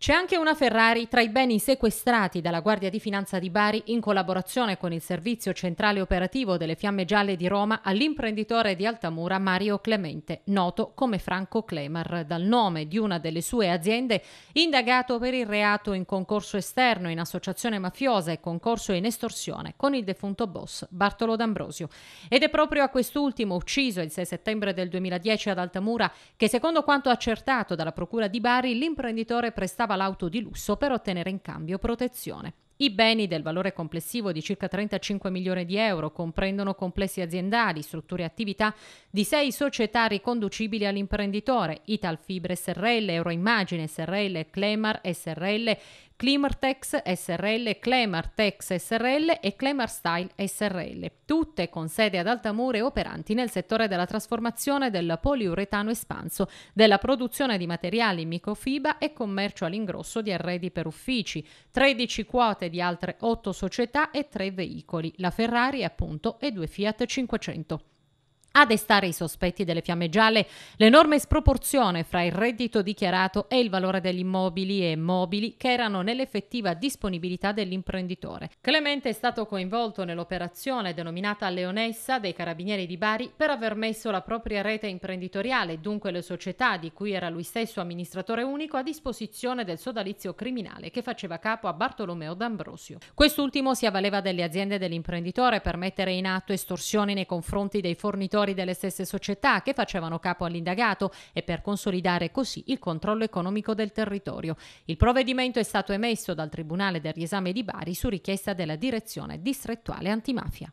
C'è anche una Ferrari tra i beni sequestrati dalla Guardia di Finanza di Bari in collaborazione con il Servizio Centrale Operativo delle Fiamme Gialle di Roma all'imprenditore di Altamura Mario Clemente, noto come Franco Clemar, dal nome di una delle sue aziende, indagato per il reato in concorso esterno in associazione mafiosa e concorso in estorsione con il defunto boss Bartolo D'Ambrosio. Ed è proprio a quest'ultimo, ucciso il 6 settembre del 2010 ad Altamura, che secondo quanto accertato dalla Procura di Bari, l'imprenditore prestava comprava l'auto di lusso per ottenere in cambio protezione. I beni del valore complessivo di circa 35 milioni di euro comprendono complessi aziendali, strutture e attività di sei società riconducibili all'imprenditore, Italfibre SRL, Euroimmagine SRL, Clemar SRL, Climartex SRL, Clemartex SRL e Clemarstyle SRL, tutte con sede ad Altamure operanti nel settore della trasformazione del poliuretano espanso, della produzione di materiali microfiba e commercio all'ingrosso di arredi per uffici, 13 quote di altre otto società e tre veicoli, la Ferrari appunto e due Fiat 500. A destare i sospetti delle fiamme gialle l'enorme sproporzione fra il reddito dichiarato e il valore degli immobili e mobili che erano nell'effettiva disponibilità dell'imprenditore. Clemente è stato coinvolto nell'operazione denominata Leonessa dei Carabinieri di Bari per aver messo la propria rete imprenditoriale, dunque le società di cui era lui stesso amministratore unico, a disposizione del sodalizio criminale che faceva capo a Bartolomeo D'Ambrosio. Quest'ultimo si avvaleva delle aziende dell'imprenditore per mettere in atto estorsioni nei confronti dei fornitori gestori delle stesse società che facevano capo all'indagato e per consolidare così il controllo economico del territorio. Il provvedimento è stato emesso dal Tribunale del riesame di Bari su richiesta della Direzione distrettuale antimafia.